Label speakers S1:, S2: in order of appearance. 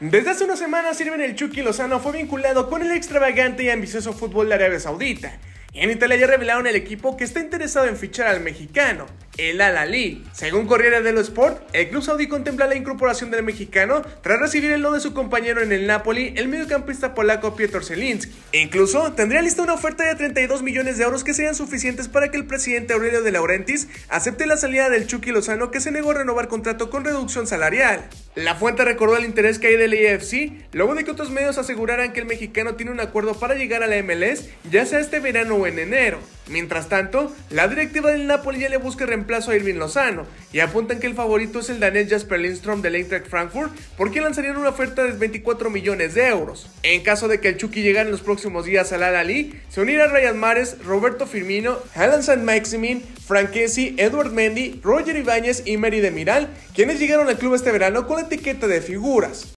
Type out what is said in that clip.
S1: Desde hace unas semanas, Sirven el Chucky Lozano fue vinculado con el extravagante y ambicioso fútbol de Arabia Saudita. Y en Italia ya revelaron el equipo que está interesado en fichar al mexicano, el Alalí. Según Corriere dello Sport, el club saudí contempla la incorporación del mexicano tras recibir el no de su compañero en el Napoli, el mediocampista polaco Piotr Zelinski. incluso tendría lista una oferta de 32 millones de euros que serían suficientes para que el presidente Aurelio de Laurentiis acepte la salida del Chucky Lozano que se negó a renovar contrato con reducción salarial. La fuente recordó el interés que hay del IFC luego de que otros medios aseguraran que el mexicano tiene un acuerdo para llegar a la MLS, ya sea este verano o en enero. Mientras tanto, la directiva del Napoli ya le busca reemplazo a Irving Lozano y apuntan que el favorito es el Daniel Jasper Lindstrom del Eintracht Frankfurt, porque lanzarían una oferta de 24 millones de euros. En caso de que el Chucky llegara en los próximos días al al se unirán Ryan Mares, Roberto Firmino, Alan San Maximin, Franquesi, Edward Mendy, Roger Ibáñez y Mary de Miral, quienes llegaron al club este verano con la etiqueta de figuras.